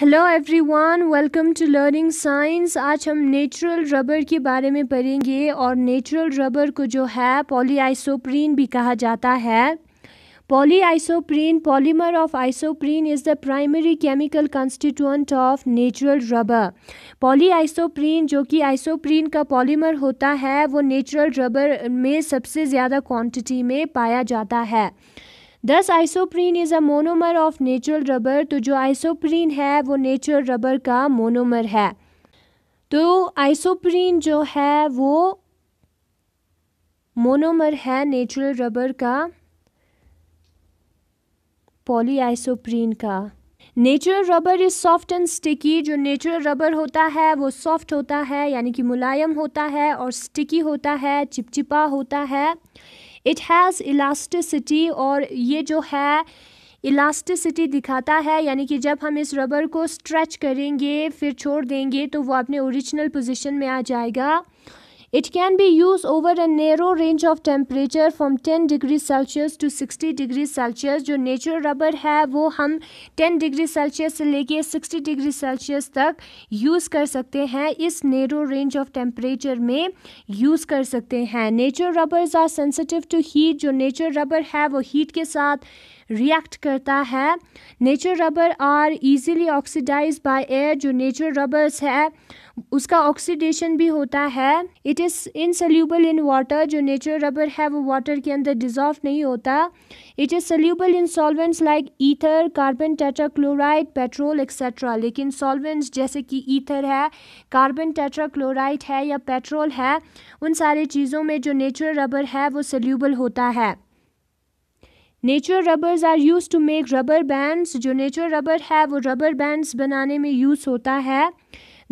hello everyone welcome to learning science आज हम natural rubber के बारे में पढ़ेंगे और नेचुरल रबर को जो है पॉलीआइसोप्रीन भी कहा जाता है polyisoprene polymer of isoprene is the primary chemical constituent of natural rubber polyisoprene जो कि आइसोप्रीन का पॉलीमर होता है वो नेचुरल रबर में सबसे ज़्यादा क्वांटिटी में पाया जाता है thus isoprene is a monomer of natural rubber तो जो आइसोप्रीन है वो नेचुरल रबर का मोनोमर है तो आइसोप्रीन जो है वो मोनोमर है नेचुरल रबर का पॉली आइसोप्रीन का natural rubber is soft and sticky जो नेचुरल रबर होता है वो सॉफ्ट होता है यानी कि मुलायम होता है और स्टिकी होता है चिपचिपा होता है इट हैज़ इलास्टिसिटी और ये जो है इलास्टिसिटी दिखाता है यानी कि जब हम इस रबर को स्ट्रेच करेंगे फिर छोड़ देंगे तो वो अपने ओरिजिनल पोजीशन में आ जाएगा It can be used over a narrow range of temperature from 10 degree Celsius to 60 degree Celsius जो नेचुरल रबर है वो हम 10 डिग्री सेल्सियस से लेके 60 डिग्री सेल्सियस तक यूज़ कर सकते हैं इस नेरो रेंज ऑफ टेम्परेचर में यूज़ कर सकते हैं natural rubbers are sensitive to heat जो नेचुरल रबर है वो हीट के साथ रिएक्ट करता है nature rubber are easily oxidise by air जो नेचर रबर्स है उसका ऑक्सीडेशन भी होता है it is insoluble in water जो नेचर रबर है वो वाटर के अंदर डिजॉल्व नहीं होता it is soluble in solvents like ether carbon tetrachloride petrol etcetera लेकिन सॉल्वेंट्स जैसे कि ईथर है कार्बन टेट्राक्लोराइड है या पेट्रोल है उन सारी चीज़ों में जो नेचुरल रबर है वो सल्यूबल होता है natural rubbers are use to make rubber bands जो नेचुरल रबर है वो रबर बैंड्स बनाने में यूज़ होता है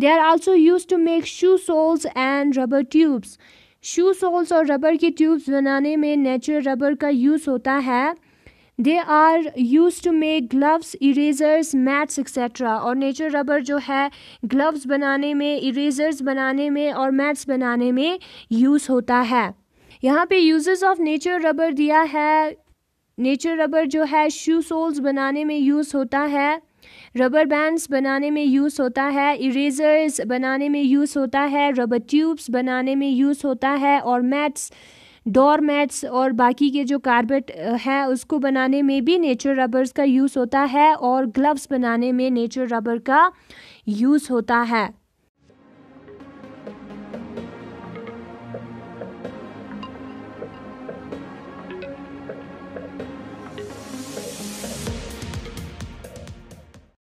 they are also use to make shoe soles and rubber tubes shoe soles और रबर की ट्यूब्स बनाने में नेचुरल रबर का यूज़ होता है they are use to make gloves erasers mats etcetera और नेचुरल रबर जो है ग्लव्स बनाने में इरेजर्स बनाने में और मैट्स बनाने में यूज़ होता है यहाँ पे यूजेस ऑफ नेचुरल रबर दिया है नेचर रबर जो है शू सोल्स बनाने में यूज़ होता है रबर बैंड्स बनाने में यूज़ होता है इरेजर्स बनाने में यूज़ होता है रबर ट्यूब्स बनाने में यूज़ होता है और मैट्स डोर मैट्स और बाकी के जो कारपेट है उसको बनाने में भी नेचर रबर्स का यूज़ होता है और ग्लव्स बनाने में नेचर रबर का यूज़ होता है